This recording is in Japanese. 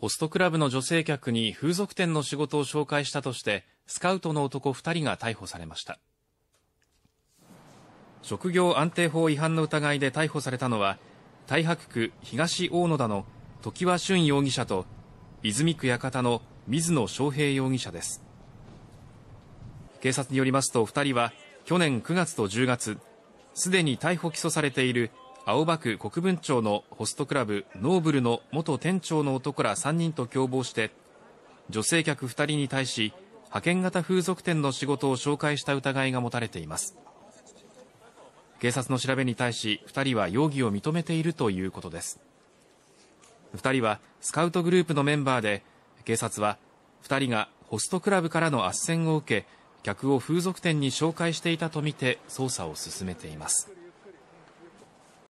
ホストクラブの女性客に風俗店の仕事を紹介したとしてスカウトの男2人が逮捕されました職業安定法違反の疑いで逮捕されたのは太白区東大野田の常盤俊容疑者と泉区館の水野翔平容疑者です警察によりますと2人は去年9月と10月すでに逮捕起訴されている青葉区国分町のホストクラブノーブルの元店長の男ら3人と共謀して女性客2人に対し派遣型風俗店の仕事を紹介した疑いが持たれています警察の調べに対し2人は容疑を認めているということです2人はスカウトグループのメンバーで警察は2人がホストクラブからの斡旋を受け客を風俗店に紹介していたとみて捜査を進めています